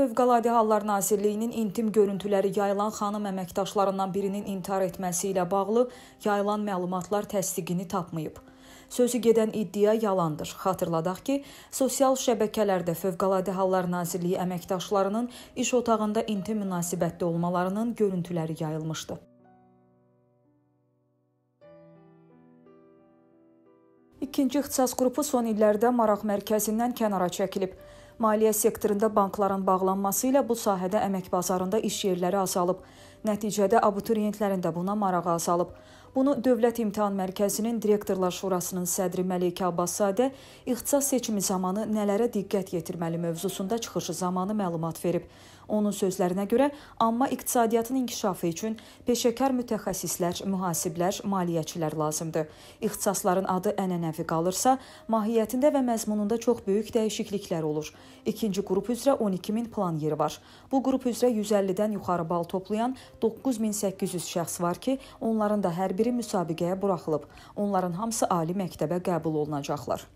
Fövqəladə Hallar Nazirliyinin intim görüntüləri yayılan xanım əməkdaşlarından birinin intihar etməsi ilə bağlı yayılan məlumatlar təsdiqini tapmayıb. Sözü gedən iddia yalandır. Xatırladaq ki, sosial şəbəkələrdə Fövqəladə Hallar Nazirliyi əməkdaşlarının iş otağında intim münasibətdə olmalarının görüntüləri yayılmışdı. 2-ci ixtisas qrupu son illərdə maraq mərkəzindən kənara çəkilib. Maliyyə sektorunda bankların bağlanması ilə bu sahədə əmək bazarında iş yerləri azalıb. Nəticədə abituriyentlərin də buna marağı azalıb. Bunu Dövlət İmtahan Mərkəzinin Direktorlar Şurasının sədri Məlikə Abbaszadə ixtisas seçimi zamanı nələrə diqqət yetirməli mövzusunda çıxışı zamanı məlumat verib. Onun sözlərinə görə, amma iqtisadiyyatın inkişafı üçün peşəkar mütəxəssislər, mühasiblər, maliyyəçilər lazımdır. İxtisasların adı ənənəvi qalırsa, mahiyyətində və məzmununda çox böyük dəyişikliklər olur. İkinci qrup üzrə 12 min plan yeri var. Bu qrup üzrə 150-dən yuxarı bal toplayan 9800 şəxs var ki, onların da hər biri müsabiqəyə buraxılıb. Onların hamısı ali məktəbə qəbul olunacaqlar.